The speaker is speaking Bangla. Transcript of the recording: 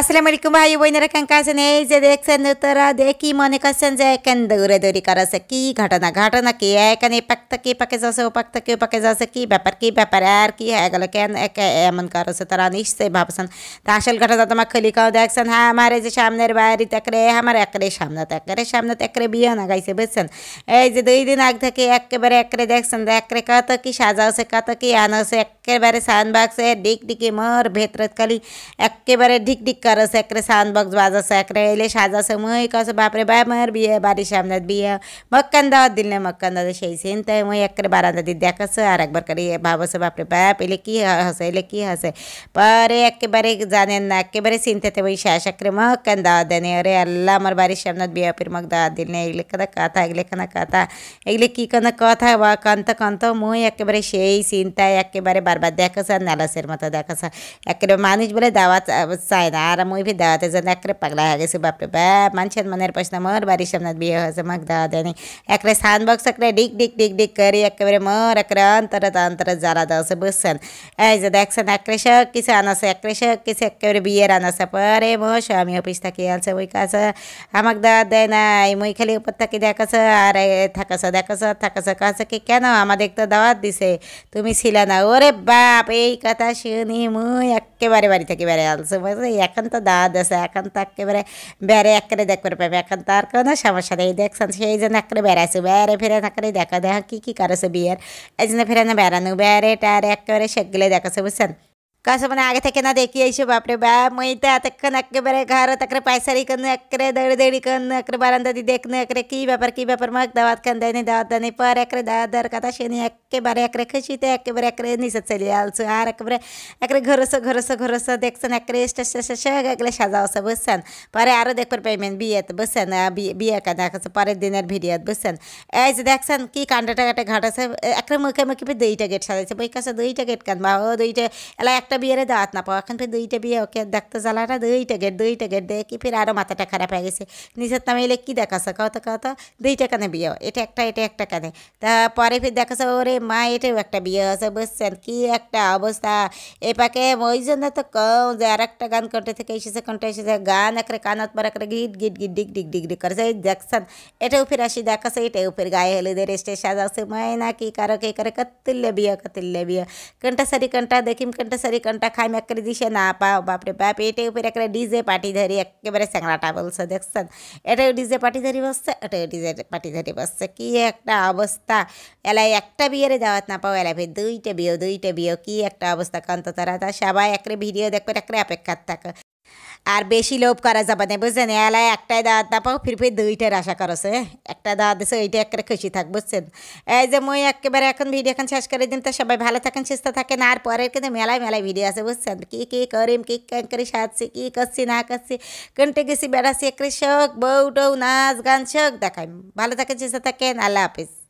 আসসালামু আলাইকুম ভাই বোনেরা কেন আছেন এই যে দেখছেন তোরা দেখি মনে করছেন যে দৌড়ে দৌড়ি করাছে কি ঘটনা ঘটনা কি এখানে পাক থেকে পাকে যাচ্ছে ও পাক ও পাকে যাচ্ছে কি ব্যাপার কি ব্যাপার আর কি হয়ে গেল কেন একে এমন করেছে তারা নিশ্চয়ই ভাবছেন তা আসল ঘটনা তোমার খলিকাও দেখছেন হ্যাঁ আমার এই যে সামনের বাড়ি তেকরে আমার একরে সামনে তাকরে সামনে তাকরে বিয়ে না গাইছে বুঝছেন এই যে দুই দিন আগ থেকে একেবারে একরে দেখছেন একরে কত কি সাজাওছে কত কি আনছে একেবারে সান বাক্সে ডিক ডিকি মোর ভেতরত খালি একেবারে ঢিক ঢিক करस एकरे सानबग बाजस एकरे येले शाजस मय कस बापरे बाय मर बिये बारिश आमनात बिये मक्कन दावत दिले मक्कन दादा शेसेन तय मय एकरे बारांदा दिद्या कस आरक बर करे बाबस बापरे बाय पहिले की हसे ले की हसे पर एके बारे जाने ना एके बारे सिंते ते वही शाश एकरे मक्कन दावत देने अरे अल्लाह मर बारिश आमनात बिये फिर मक दावत दिले एकले कदा काथा एकले कना काथा एकले की कना कथा वा कंत कंत मय एके बारे शेई सिंता एके बारे बारबार देखस नाला सेर मत देखस एके মানুষ বলে দাওয়াত চায় না মারা মুই ভি যে যেন একরে পাগলা হয়ে গেছে বাপরে বাপ মানুষের মনের প্রশ্ন মোর বাড়ির সামনে বিয়ে হয়েছে মাক দাওয়া দেয়নি একরে সান বক্স একরে ডিক ডিক ডিক ডিক করি একেবারে মোর একরে অন্তরে অন্তরে জ্বালা দেওয়া বুঝছেন এই যে দেখছেন একরে সব কিছু আনাছে একরে সব কিছু একেবারে বিয়ের আনাছে পরে মোর স্বামী অফিস থাকি আছে ওই কাছে আমাক দাওয়া দেয় নাই মুই খালি উপর থাকি দেখাছ আর থাকাছ দেখাছ থাকাছ কাছে কি কেন আমাদের তো দাওয়াত দিছে তুমি ছিল না ওরে বাপ এই কথা শুনি মুই একেবারে বাড়ি থেকে বেড়ে আলছে বুঝলি এখন একান্ত দাঁত আছে একান্ত একেবারে বেড়ে একেবারে দেখতে পাবে একান্ত আর কোনো সমস্যা নেই দেখছেন সেই জন্য একেবারে বেড়াইছে বেড়ে ফেরে একেবারে দেখা দেখা কী কী করেছে বিয়ের এই জন্য ফেরানো বেড়ানো বেড়ে টারে একেবারে সেগুলো দেখাছে বুঝছেন कसं म्हणा आगे थके ना देखी ऐशो बापरे बा मैत आता नक्के बरे घर तक्रे पायसारी कन अक्रे दळदळी कन अक्रे बारांदा ती देखणं अक्रे की व्यापार की व्यापार मग दावात कंदाने दावात दाने पर अक्रे दादर कथा शेनी अक्रे একেবারে একরে খেয়েছিতে একেবারে একরে নিচে চলে আলছো আর একেবারে একরে ঘরসে ঘরসে ঘরসে দেখছেন একরে সাজা সাজাওছে বুঝছেন পরে আরও দেখবার পাইবেন বিয়েতে বুঝছেন বিয়ে কাঁদা খাচ্ছে পরের দিনের ভিডিওত বুঝছেন এই যে দেখছেন কি কাণ্ডটা কাটে ঘাটাছে একরে মুখে মুখে ফির দুইটা গেট সাজাইছে বই কাছে দুইটা গেট বা ও দুইটা এলা একটা বিয়ের দাওয়াত না পাও এখন ফির দুইটা বিয়ে ওকে দেখতে জ্বালাটা দুইটা গেট দুইটা গেট কি ফির আরও মাথাটা খারাপ হয়ে গেছে নিজের তামে এলে কী দেখাছে কত কত দুইটা কানে বিয়ে এটা একটা এটা একটা কানে পরে ফির দেখাছে ওরে মায়েরও একটা বিয়ে আছে বুঝছেন কি একটা অবস্থা এপাকে ওই জন্য তো কম যে আর একটা গান কণ্ঠে থেকে এসেছে কণ্ঠে এসেছে গান একরে কানত পর একরে গিট গিট গিট ডিগ ডিগ ডিগ ডিগ করেছে দেখছেন এটাও ফির আসি দেখাছে এটাও উপরে গায়ে হলুদের স্টেজ সাজাচ্ছে মায় না কি কারো কি করে কতিল্লে বিয়ে কতিল্লে বিয়ে কণ্ঠা সারি কণ্ঠা দেখিম কণ্ঠা সারি কণ্ঠা খাইম একরে দিশে না পাও বাপরে বাপ এটাও উপরে একরে ডিজে পার্টি ধরি একেবারে স্যাংরাটা বলছে দেখছেন এটাও ডিজে পার্টি ধরি বসছে এটাও ডিজে পার্টি ধরি বসছে কি একটা অবস্থা এলাই একটা বিয়ে বিয়েরে যাওয়াত না পাওয়া এলাভে দুইটা বিয়ে দুইটা বিয়ে কি একটা অবস্থা কান্ত তারা তা সবাই একরে ভিডিও দেখবে একরে অপেক্ষার থাকে আর বেশি লোভ করা যাবে না বুঝছেন এলায় একটাই দাঁত না পাও ফিরফির দুইটার আশা করছে একটা দাঁত দিছে ওইটা একবারে খুশি থাক বুঝছেন এই যে মই একেবারে এখন ভিডিও এখন শেষ করে দিন তো সবাই ভালো থাকেন সুস্থ থাকেন আর পরের কিন্তু মেলায় মেলায় ভিডিও আছে বুঝছেন কী কী করিম কী করি সাজছি কী করছি না করছি কোনটে গেছি বেড়াছি একরে শোক বউ টৌ নাচ গান শোক দেখাই ভালো থাকেন সুস্থ থাকেন আল্লাহ হাফিজ